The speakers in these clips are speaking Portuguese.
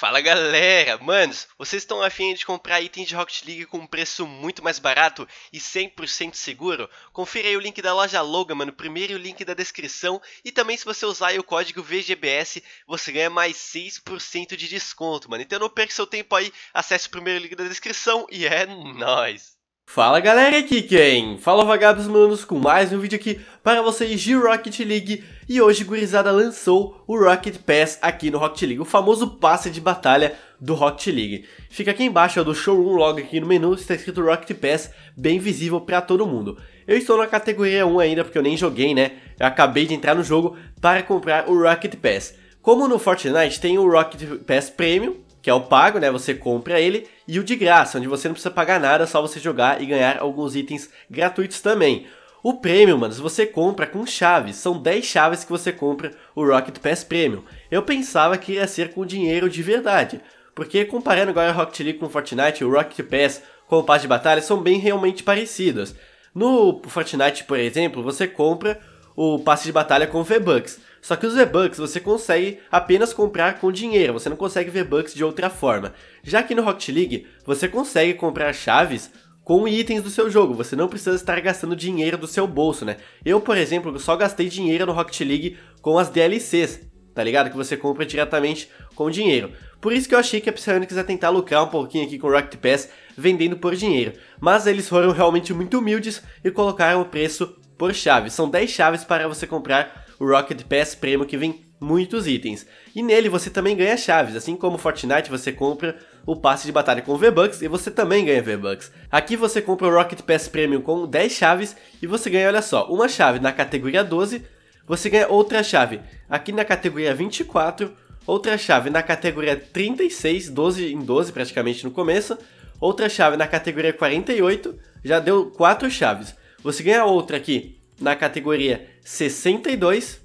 Fala galera, manos, vocês estão afim de comprar itens de Rocket League com um preço muito mais barato e 100% seguro? Confira aí o link da loja Loga, mano, primeiro o link da descrição e também se você usar o código VGBS você ganha mais 6% de desconto, mano. Então não perca seu tempo aí, acesse o primeiro link da descrição e é nóis! Fala galera, aqui quem? Fala vagabos manos com mais um vídeo aqui para vocês de Rocket League E hoje gurizada lançou o Rocket Pass aqui no Rocket League, o famoso passe de batalha do Rocket League Fica aqui embaixo ó, do showroom logo aqui no menu, está escrito Rocket Pass, bem visível para todo mundo Eu estou na categoria 1 ainda porque eu nem joguei né, eu acabei de entrar no jogo para comprar o Rocket Pass como no Fortnite tem o Rocket Pass Premium, que é o pago, né? Você compra ele, e o de graça, onde você não precisa pagar nada, só você jogar e ganhar alguns itens gratuitos também. O Premium, mano, você compra com chaves, são 10 chaves que você compra o Rocket Pass Premium. Eu pensava que ia ser com dinheiro de verdade, porque comparando agora Rocket League com Fortnite, o Rocket Pass com o de batalha são bem realmente parecidas. No Fortnite, por exemplo, você compra o passe de batalha com V-Bucks. Só que os V-Bucks você consegue apenas comprar com dinheiro, você não consegue V-Bucks de outra forma. Já que no Rocket League, você consegue comprar chaves com itens do seu jogo, você não precisa estar gastando dinheiro do seu bolso, né? Eu, por exemplo, só gastei dinheiro no Rocket League com as DLCs, tá ligado? Que você compra diretamente com dinheiro. Por isso que eu achei que a Psyonix ia tentar lucrar um pouquinho aqui com o Rocket Pass vendendo por dinheiro. Mas eles foram realmente muito humildes e colocaram o preço por chave. São 10 chaves para você comprar o Rocket Pass Premium que vem muitos itens. E nele você também ganha chaves, assim como Fortnite você compra o passe de batalha com V-Bucks e você também ganha V-Bucks. Aqui você compra o Rocket Pass Premium com 10 chaves e você ganha, olha só, uma chave na categoria 12, você ganha outra chave aqui na categoria 24, outra chave na categoria 36, 12 em 12 praticamente no começo, outra chave na categoria 48, já deu quatro chaves. Você ganha outra aqui na categoria 62,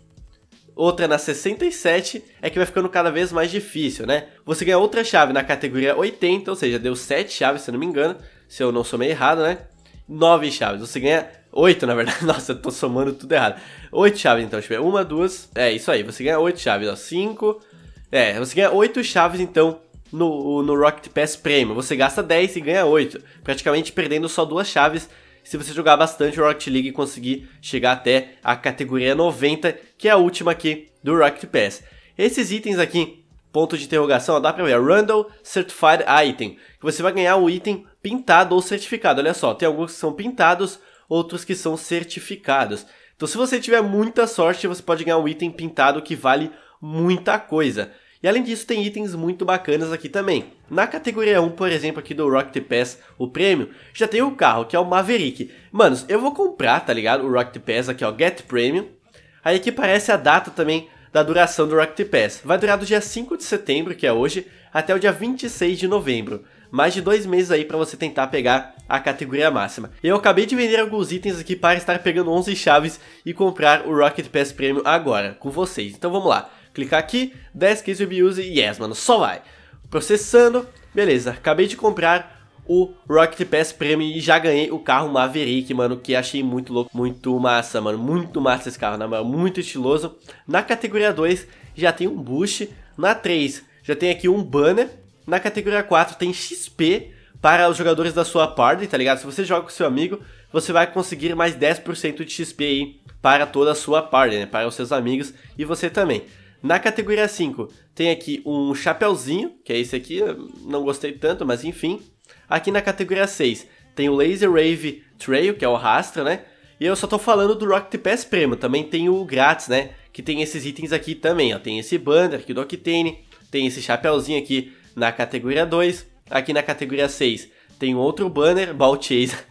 outra na 67, é que vai ficando cada vez mais difícil, né? Você ganha outra chave na categoria 80, ou seja, deu 7 chaves, se eu não me engano, se eu não somei errado, né? 9 chaves, você ganha 8, na verdade, nossa, eu tô somando tudo errado. 8 chaves, então, deixa eu ver, 1, 2, é isso aí, você ganha 8 chaves, ó, 5, é, você ganha 8 chaves, então, no, no Rocket Pass Premium. Você gasta 10 e ganha 8, praticamente perdendo só duas chaves se você jogar bastante Rocket League e conseguir chegar até a categoria 90, que é a última aqui do Rocket Pass. Esses itens aqui, ponto de interrogação, ó, dá pra ver, Randall Certified Item, que você vai ganhar o item pintado ou certificado, olha só, tem alguns que são pintados, outros que são certificados. Então se você tiver muita sorte, você pode ganhar um item pintado que vale muita coisa. E além disso, tem itens muito bacanas aqui também. Na categoria 1, por exemplo, aqui do Rocket Pass, o prêmio, já tem o um carro, que é o Maverick. Manos, eu vou comprar, tá ligado? O Rocket Pass aqui, ó, Get Premium. Aí aqui parece a data também da duração do Rocket Pass. Vai durar do dia 5 de setembro, que é hoje, até o dia 26 de novembro. Mais de dois meses aí para você tentar pegar a categoria máxima. Eu acabei de vender alguns itens aqui para estar pegando 11 chaves e comprar o Rocket Pass Premium agora, com vocês. Então vamos lá clicar aqui, 10 keys will be used, yes, mano, só vai. Processando, beleza, acabei de comprar o Rocket Pass Premium e já ganhei o carro Maverick, mano, que achei muito louco, muito massa, mano, muito massa esse carro, né, muito estiloso. Na categoria 2 já tem um boost, na 3 já tem aqui um banner, na categoria 4 tem XP para os jogadores da sua party, tá ligado? Se você joga com seu amigo, você vai conseguir mais 10% de XP aí para toda a sua party, né, para os seus amigos e você também. Na categoria 5, tem aqui um chapéuzinho, que é esse aqui, não gostei tanto, mas enfim. Aqui na categoria 6, tem o Laser Rave Trail, que é o rastro né? E eu só tô falando do Rocket Pass Premium, também tem o grátis, né? Que tem esses itens aqui também, ó. Tem esse banner aqui do Octane, tem esse chapéuzinho aqui na categoria 2. Aqui na categoria 6, tem outro banner, Ball Chaser.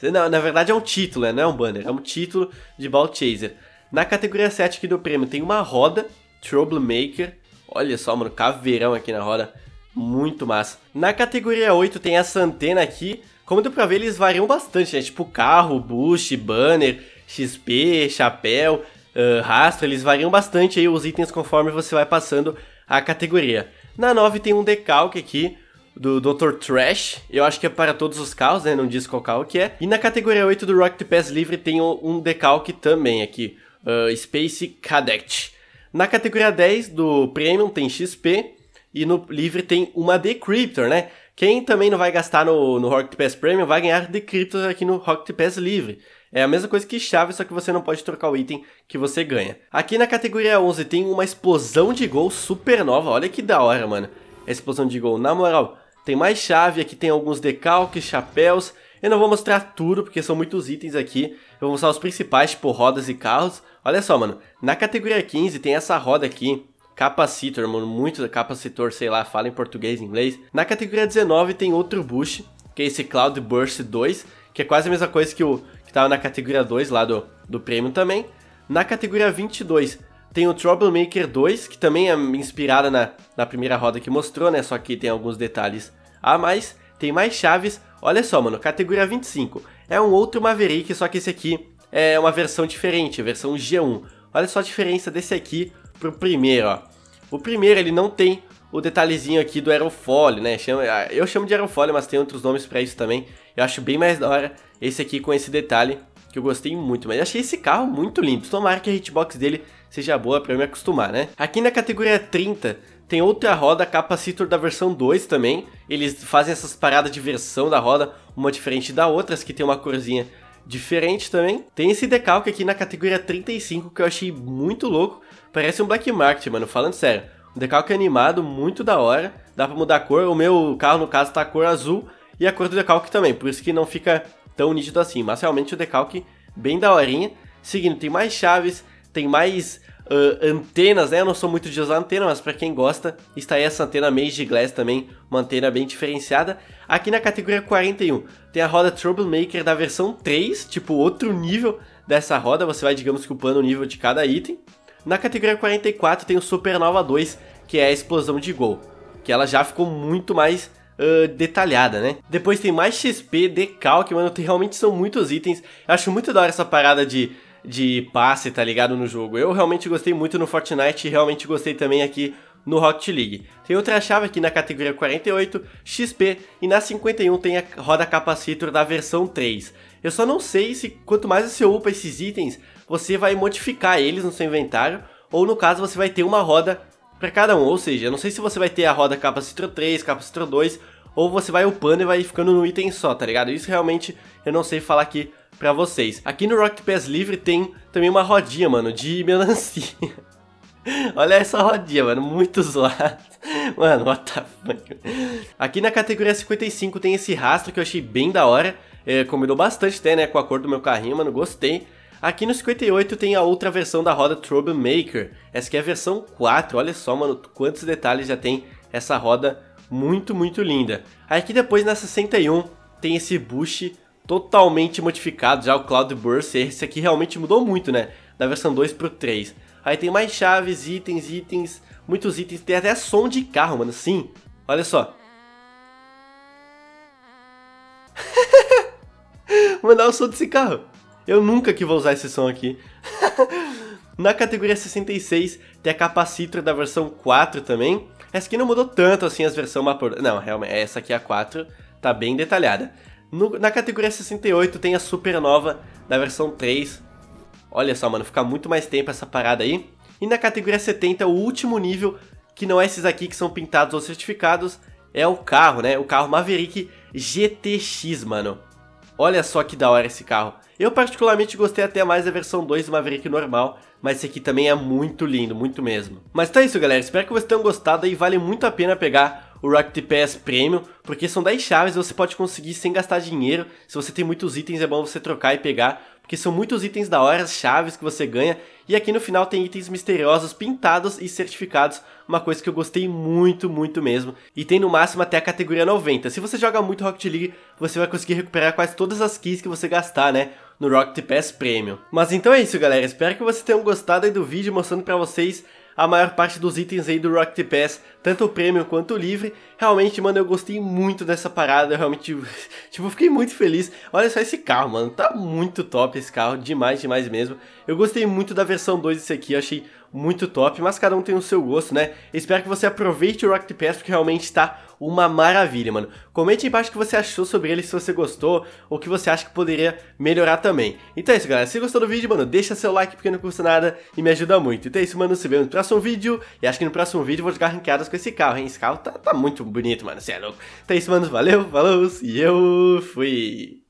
não, na verdade é um título, né? Não é um banner, é um título de Ball Chaser. Na categoria 7 aqui do prêmio tem uma roda, Troublemaker. Olha só, mano, caveirão aqui na roda. Muito massa. Na categoria 8 tem essa antena aqui. Como deu pra ver, eles variam bastante, né? Tipo carro, boost, banner, XP, chapéu, uh, rastro. Eles variam bastante aí os itens conforme você vai passando a categoria. Na 9 tem um decalque aqui do Dr. Trash, eu acho que é para todos os carros, né, não diz qual carro que é. E na categoria 8 do Rocket Pass Livre tem um decalque também aqui, uh, Space Cadet. Na categoria 10 do Premium tem XP e no livre tem uma Decryptor, né? Quem também não vai gastar no, no Rocket Pass Premium vai ganhar Decryptor aqui no Rocket Pass livre. É a mesma coisa que chave, só que você não pode trocar o item que você ganha. Aqui na categoria 11 tem uma explosão de gol supernova. Olha que da hora, mano. A explosão de gol, na moral. Tem mais chave, aqui tem alguns decalques, chapéus eu não vou mostrar tudo, porque são muitos itens aqui. Eu vou mostrar os principais, tipo rodas e carros. Olha só, mano. Na categoria 15 tem essa roda aqui, capacitor, mano, muito capacitor, sei lá, fala em português, inglês. Na categoria 19 tem outro boost, que é esse Cloud Burst 2, que é quase a mesma coisa que o que tava na categoria 2 lá do, do prêmio também. Na categoria 22 tem o Troublemaker 2, que também é inspirada na, na primeira roda que mostrou, né, só que tem alguns detalhes a mais. Tem mais chaves, Olha só, mano, categoria 25. É um outro Maverick, só que esse aqui é uma versão diferente, versão G1. Olha só a diferença desse aqui pro primeiro, ó. O primeiro, ele não tem o detalhezinho aqui do aerofólio, né? Ah, eu chamo de aerofólio, mas tem outros nomes para isso também. Eu acho bem mais da hora esse aqui com esse detalhe, que eu gostei muito. Mas achei esse carro muito lindo. Tomara que a hitbox dele seja boa para eu me acostumar, né? Aqui na categoria 30, tem outra roda Capacitor da versão 2 também. Eles fazem essas paradas de versão da roda, uma diferente da outra, que tem uma corzinha diferente também. Tem esse decalque aqui na categoria 35 que eu achei muito louco. Parece um Black Market, mano, falando sério. Um decalque animado, muito da hora. Dá pra mudar a cor. O meu carro, no caso, tá a cor azul e a cor do decalque também. Por isso que não fica tão nítido assim. Mas realmente o decalque bem daorinha. Seguindo, tem mais chaves, tem mais uh, antenas, né? Eu não sou muito de usar antena, mas para quem gosta, está essa antena Mage Glass também, uma antena bem diferenciada. Aqui na categoria 41 tem a roda Troublemaker da versão 3, tipo outro nível dessa roda, você vai, digamos que, o nível de cada item. Na categoria 44 tem o Supernova 2, que é a explosão de gol, que ela já ficou muito mais Uh, detalhada, né? Depois tem mais XP, decalque, mano, tem, realmente são muitos itens. Eu acho muito da hora essa parada de de passe, tá ligado, no jogo. Eu realmente gostei muito no Fortnite e realmente gostei também aqui no Rocket League. Tem outra chave aqui na categoria 48, XP, e na 51 tem a roda capacitor da versão 3. Eu só não sei se quanto mais você upa esses itens, você vai modificar eles no seu inventário, ou no caso você vai ter uma roda para cada um, ou seja, eu não sei se você vai ter a roda capacitor 3, capacitor 2, ou você vai upando e vai ficando no item só, tá ligado? Isso realmente eu não sei falar aqui para vocês. Aqui no Rocket Pass Livre tem também uma rodinha, mano, de melancia. Olha essa rodinha, mano, muito zoada. Mano, what the fuck. Aqui na categoria 55 tem esse rastro que eu achei bem da hora. É, combinou bastante até, né, com a cor do meu carrinho, mano, gostei. Aqui no 58 tem a outra versão da roda Troublemaker. Essa aqui é a versão 4, olha só, mano, quantos detalhes já tem essa roda muito, muito linda. Aqui depois na 61 tem esse Bush totalmente modificado já o Cloudburst. Esse aqui realmente mudou muito, né? Da versão 2 pro 3. Aí tem mais chaves, itens, itens, muitos itens. Tem até som de carro, mano. Sim, olha só. Mandar o som desse carro. Eu nunca que vou usar esse som aqui. Na categoria 66 tem a Capacitra da versão 4 também. Essa aqui não mudou tanto assim as versões... Não, realmente, essa aqui é a 4 tá bem detalhada. No, na categoria 68 tem a Supernova da versão 3. Olha só, mano, fica muito mais tempo essa parada aí. E na categoria 70, o último nível, que não é esses aqui que são pintados ou certificados, é o carro, né? O carro Maverick GTX, mano. Olha só que da hora esse carro. Eu particularmente gostei até mais da versão 2 do Maverick normal, mas esse aqui também é muito lindo, muito mesmo. Mas tá isso, galera. Espero que vocês tenham gostado e vale muito a pena pegar o Rocket Pass Premium, porque são 10 chaves você pode conseguir sem gastar dinheiro. Se você tem muitos itens, é bom você trocar e pegar, porque são muitos itens da hora, as chaves que você ganha. E aqui no final tem itens misteriosos pintados e certificados, uma coisa que eu gostei muito, muito mesmo. E tem no máximo até a categoria 90. Se você joga muito Rocket League, você vai conseguir recuperar quase todas as keys que você gastar, né? No Rocket Pass Premium. Mas então é isso, galera. Espero que vocês tenham gostado aí do vídeo mostrando pra vocês a maior parte dos itens aí do the Pass, tanto o prêmio quanto o livre. Realmente, mano, eu gostei muito dessa parada, eu realmente, tipo, fiquei muito feliz. Olha só esse carro, mano, tá muito top esse carro, demais, demais mesmo. Eu gostei muito da versão 2 desse aqui, eu achei muito top, mas cada um tem o seu gosto, né? Espero que você aproveite o Rocket Pass, porque realmente está uma maravilha, mano. Comente aí embaixo o que você achou sobre ele, se você gostou, ou que você acha que poderia melhorar também. Então é isso, galera. Se gostou do vídeo, mano, deixa seu like, porque não custa nada e me ajuda muito. Então é isso, mano. Se vê no próximo vídeo, e acho que no próximo vídeo eu vou jogar ranqueadas com esse carro, hein? Esse carro tá, tá muito bonito, mano. Você é louco. Então é isso, mano. Valeu, falou, e eu fui.